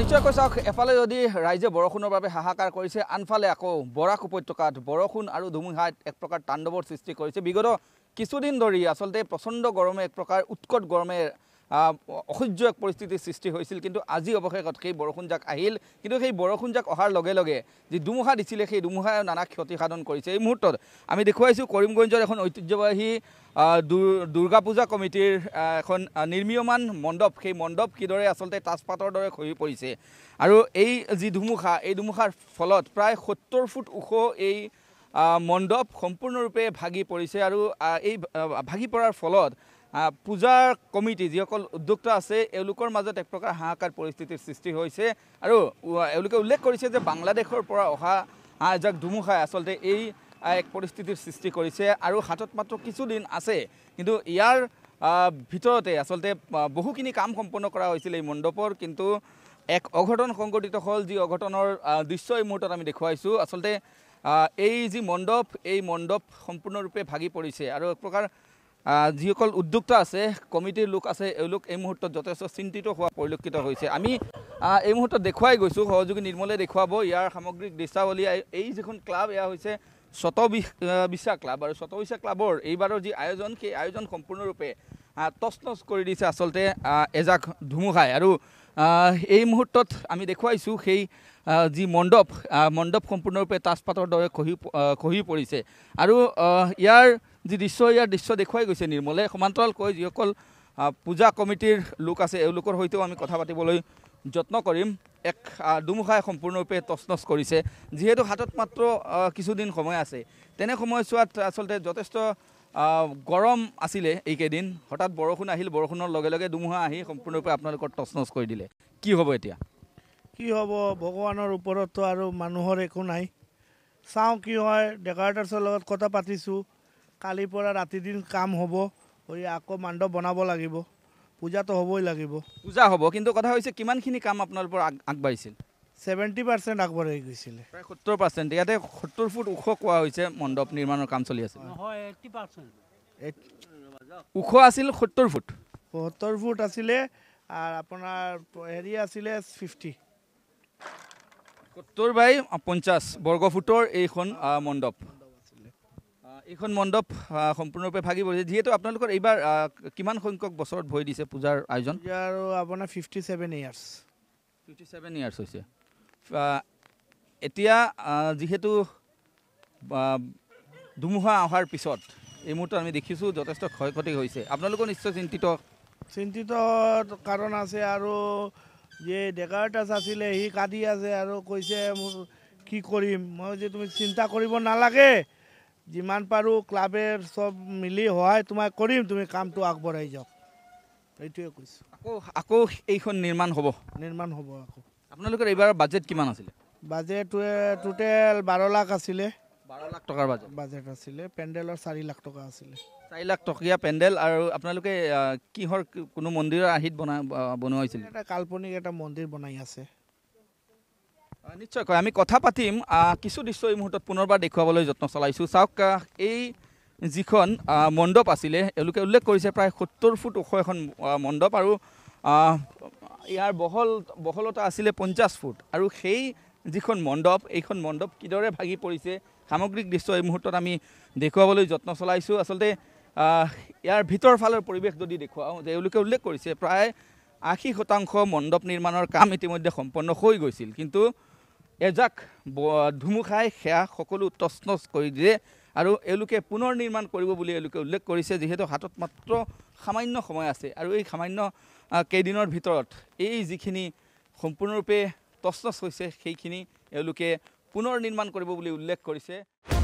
নিশ্চয়কৈ চাওক এফালে যদি ৰাইজে বৰষুণৰ বাবে হাহাকাৰ কৰিছে আনফালে আকৌ বৰাক উপত্যকাত বৰষুণ আৰু ধুমুহাত এক প্ৰকাৰ তাণ্ডৱৰ সৃষ্টি কৰিছে বিগত কিছুদিন ধৰি আচলতে প্ৰচণ্ড গৰমে এক প্ৰকাৰ উৎকট গৰমে অসহ্য এক পৰিস্থিতিৰ সৃষ্টি হৈছিল কিন্তু আজি অৱশেষত সেই বৰষুণজাক আহিল কিন্তু সেই বৰষুণজাক অহাৰ লগে লগে যি দুমুহা দিছিলে সেই ধুমুহাই নানা ক্ষতি সাধন কৰিছে এই মুহূৰ্তত আমি দেখুৱাইছোঁ কৰিমগঞ্জৰ এখন ঐতিহ্যবাহী দুৰ্গা পূজা কমিটিৰ এখন নিৰ্মীয়মান মণ্ডপ সেই মণ্ডপ কিদৰে আচলতে তাজপাতৰ দৰে খহি পৰিছে আৰু এই যি ধুমুখা এই ধুমুখাৰ ফলত প্ৰায় সত্তৰ ফুট ওখ এই মণ্ডপ সম্পূৰ্ণৰূপে ভাগি পৰিছে আৰু এই ভাগি পৰাৰ ফলত পূজাৰ কমিটি যিসকল উদ্যোক্তা আছে এওঁলোকৰ মাজত এক প্ৰকাৰ হাহাকাৰ পৰিস্থিতিৰ সৃষ্টি হৈছে আৰু এওঁলোকে উল্লেখ কৰিছে যে বাংলাদেশৰ পৰা অহা যাক ধুমুহাই আচলতে এই এক পৰিস্থিতিৰ সৃষ্টি কৰিছে আৰু হাতত মাত্ৰ কিছুদিন আছে কিন্তু ইয়াৰ ভিতৰতে আচলতে বহুখিনি কাম সম্পন্ন কৰা হৈছিল এই মণ্ডপৰ কিন্তু এক অঘটন সংঘটিত হ'ল যি অঘটনৰ দৃশ্য এই মুহূৰ্তত আমি দেখুৱাইছোঁ আচলতে এই যি মণ্ডপ এই মণ্ডপ সম্পূৰ্ণৰূপে ভাগি পৰিছে আৰু এক প্ৰকাৰ যিসকল উদ্যোক্তা আছে কমিটিৰ লোক আছে এওঁলোক এই মুহূৰ্তত যথেষ্ট চিন্তিত হোৱা পৰিলক্ষিত হৈছে আমি এই মুহূৰ্তত দেখুৱাই গৈছোঁ সহযোগী নিৰ্মলে দেখুৱাব ইয়াৰ সামগ্ৰিক দৃশ্যাৱলী এই যিখন ক্লাব এয়া হৈছে স্বতবিশ ক্লাব আৰু স্বতবিশ্বাস ক্লাবৰ এইবাৰৰ যি আয়োজন সেই আয়োজন সম্পূৰ্ণৰূপে টচটচ কৰি দিছে আচলতে এজাক ধুমুহাই আৰু এই মুহূৰ্তত আমি দেখুৱাইছোঁ সেই যি মণ্ডপ মণ্ডপ সম্পূৰ্ণৰূপে তাজপাতৰ দৰে খহি খহি পৰিছে আৰু ইয়াৰ যি দৃশ্য ইয়াৰ দৃশ্য দেখুৱাই গৈছে নিৰ্মলে সমান্তৰালকৈ যিসকল পূজা কমিটিৰ লোক আছে এওঁলোকৰ সৈতেও আমি কথা পাতিবলৈ যত্ন কৰিম এক দুমুখাই সম্পূৰ্ণৰূপে নচ কৰিছে যিহেতু হাতত মাত্ৰ কিছুদিন সময় আছে তেনে সময়ছোৱাত আচলতে যথেষ্ট গৰম আছিলে এইকেইদিন হঠাৎ বৰষুণ আহিল বৰষুণৰ লগে লগে ধুমুহা আহি সম্পূৰ্ণৰূপে আপোনালোকৰ টচ নচ কৰি দিলে কি হ'ব এতিয়া কি হ'ব ভগৱানৰ ওপৰততো আৰু মানুহৰ একো নাই চাওঁ কি হয় ডেকাৰ্টাৰ্ছৰ লগত কথা পাতিছোঁ কালিৰ পৰা ৰাতি দিন কাম হ'ব হৈ আকৌ মাণ্ড বনাব লাগিব পূজাটো হ'বই লাগিব পূজা হ'ব কিন্তু কথা হৈছে কিমানখিনি কাম আপোনালোকৰ আগ আগবাঢ়িছিল ছেভেণ্টি পাৰ্চেণ্ট আগবঢ়াই গৈছিলে সত্তৰ পাৰ্চেণ্ট ইয়াতে সত্তৰ ফুট ওখ কোৱা হৈছে মণ্ডপ নিৰ্মাণৰ কাম চলি আছে ওখ আছিল সত্তৰ ফুট সত্তৰ ফুট আছিলে আৰু আপোনাৰ হেৰি আছিলে ফিফটি সত্তৰ বাই পঞ্চাছ বৰ্গ ফুটৰ এইখন মণ্ডপ এইখন মণ্ডপ সম্পূৰ্ণৰূপে ভাগি পৰিছে যিহেতু আপোনালোকৰ এইবাৰ কিমান সংখ্যক বছৰত ভৰি দিছে পূজাৰ আয়োজন আৰু আপোনাৰ fifty seven years fifty seven years হৈছে এতিয়া যিহেতু ধুমুহা অহাৰ পিছত এই মুহূৰ্তত আমি দেখিছোঁ যথেষ্ট ক্ষয় ক্ষতি হৈছে আপোনালোকৰ নিশ্চয় চিন্তিত চিন্তিত কাৰণ আছে আৰু যে ডেকাৰ্টাছ আছিলে সি কাঁদি আছে আৰু কৈছে মোৰ কি কৰিম মই যে তুমি চিন্তা কৰিব নালাগে যিমান পাৰোঁ ক্লাবে চব মিলি সহায় তোমাক কৰিম তুমি কামটো আগবঢ়াই যাওক এইটোৱে কৈছোঁ আকৌ আকৌ এইখন নিৰ্মাণ হ'ব নিৰ্মাণ হ'ব আকৌ আপোনালোকৰ এইবাৰ বাজেট কিমান আছিলে বাজেটটোৱে টোটেল বাৰ লাখ আছিলে বাৰ লাখ টকাৰ বাজেট বাজেট আছিলে পেণ্ডেলৰ চাৰি লাখ টকা আছিলে চাৰি লাখ টকীয়া পেণ্ডেল আৰু আপোনালোকে কিহৰ কোনো মন্দিৰৰ আৰ্হিত বনাই বনোৱা হৈছিলে এটা কাল্পনিক এটা মন্দিৰ বনাই আছে নিশ্চয়কৈ আমি কথা পাতিম কিছু দৃশ্য এই মুহূৰ্তত পুনৰবাৰ দেখুৱাবলৈ যত্ন চলাইছোঁ চাওক এই যিখন মণ্ডপ আছিলে এওঁলোকে উল্লেখ কৰিছে প্ৰায় সত্তৰ ফুট ওখ এখন মণ্ডপ আৰু ইয়াৰ বহল বহলতা আছিলে পঞ্চাছ ফুট আৰু সেই যিখন মণ্ডপ এইখন মণ্ডপ কিদৰে ভাগি পৰিছে সামগ্ৰিক দৃশ্য এই মুহূৰ্তত আমি দেখুৱাবলৈ যত্ন চলাইছোঁ আচলতে ইয়াৰ ভিতৰ ফালৰ পৰিৱেশ যদি দেখুৱাওঁ যে এওঁলোকে উল্লেখ কৰিছে প্ৰায় আশী শতাংশ মণ্ডপ নিৰ্মাণৰ কাম ইতিমধ্যে সম্পন্ন হৈ গৈছিল কিন্তু এজাক ধুমুখাই সেয়া সকলো নচ কৰি দিয়ে আৰু এওঁলোকে পুনৰ নিৰ্মাণ কৰিব বুলি এওঁলোকে উল্লেখ কৰিছে যিহেতু হাতত মাত্ৰ সামান্য সময় আছে আৰু এই সামান্য কেইদিনৰ ভিতৰত এই যিখিনি সম্পূৰ্ণৰূপে তচ হৈছে সেইখিনি এওঁলোকে পুনৰ নিৰ্মাণ কৰিব বুলি উল্লেখ কৰিছে